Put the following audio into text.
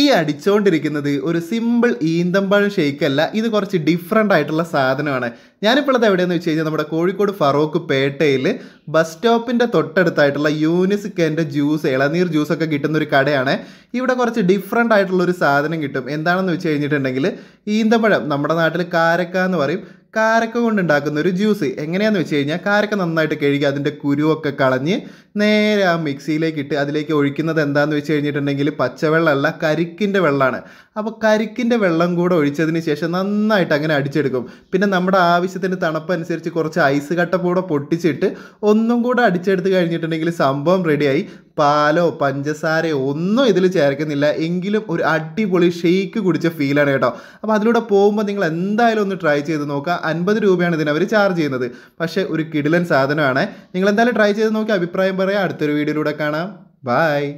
ഈ അടിച്ചുകൊണ്ടിരിക്കുന്നത് ഒരു സിമ്പിൾ ഈന്തമ്പഴം അല്ല ഇത് കുറച്ച് ഡിഫറെൻ്റ് ആയിട്ടുള്ള സാധനമാണ് ഞാനിപ്പോൾ അത് എവിടെയെന്ന് വെച്ച് കഴിഞ്ഞാൽ നമ്മുടെ കോഴിക്കോട് ഫറോക്ക് പേട്ടയിൽ ബസ് സ്റ്റോപ്പിൻ്റെ തൊട്ടടുത്തായിട്ടുള്ള യൂനിസിക്കൻ്റെ ജ്യൂസ് ഇളനീർ ജ്യൂസൊക്കെ കിട്ടുന്ന ഒരു കടയാണ് ഇവിടെ കുറച്ച് ഡിഫറെൻ്റ് ആയിട്ടുള്ള ഒരു സാധനം കിട്ടും എന്താണെന്ന് വെച്ച് കഴിഞ്ഞിട്ടുണ്ടെങ്കിൽ ഈന്തപ്പഴം നമ്മുടെ നാട്ടിൽ കാരക്ക എന്ന് പറയും കാരക്ക കൊണ്ടുണ്ടാക്കുന്ന ഒരു ജ്യൂസ് എങ്ങനെയാണെന്ന് വെച്ച് കഴിഞ്ഞാൽ കാരക്ക നന്നായിട്ട് കഴുകി അതിൻ്റെ കുരുവൊക്കെ കളഞ്ഞ് നേരെ ആ മിക്സിയിലേക്ക് ഇട്ട് അതിലേക്ക് ഒഴിക്കുന്നത് എന്താണെന്ന് വെച്ച് കഴിഞ്ഞിട്ടുണ്ടെങ്കിൽ പച്ചവെള്ളമല്ല കരിക്കിൻ്റെ വെള്ളമാണ് അപ്പോൾ കരിക്കിൻ്റെ വെള്ളം കൂടെ ഒഴിച്ചതിന് ശേഷം നന്നായിട്ട് അങ്ങനെ അടിച്ചെടുക്കും പിന്നെ നമ്മുടെ ആവശ്യത്തിന് തണുപ്പനുസരിച്ച് കുറച്ച് ഐസ് കട്ട കൂടെ പൊട്ടിച്ചിട്ട് ഒന്നും കൂടെ അടിച്ചെടുത്ത് കഴിഞ്ഞിട്ടുണ്ടെങ്കിൽ സംഭവം റെഡിയായി പാലോ പഞ്ചസാരയോ ഒന്നും ഇതിൽ ചേർക്കുന്നില്ല എങ്കിലും ഒരു അടിപൊളി ഷെയ്ക്ക് കുടിച്ച ഫീലാണ് കേട്ടോ അപ്പോൾ അതിലൂടെ പോകുമ്പോൾ നിങ്ങൾ എന്തായാലും ഒന്ന് ട്രൈ ചെയ്ത് നോക്കുക അൻപത് രൂപയാണ് ഇതിനവർ ചാർജ് ചെയ്യുന്നത് പക്ഷേ ഒരു കിടിലൻ സാധനമാണ് നിങ്ങൾ എന്തായാലും ട്രൈ ചെയ്ത് നോക്കി അഭിപ്രായം പറയാം അടുത്തൊരു വീഡിയോയിലൂടെ കാണാം ബായ്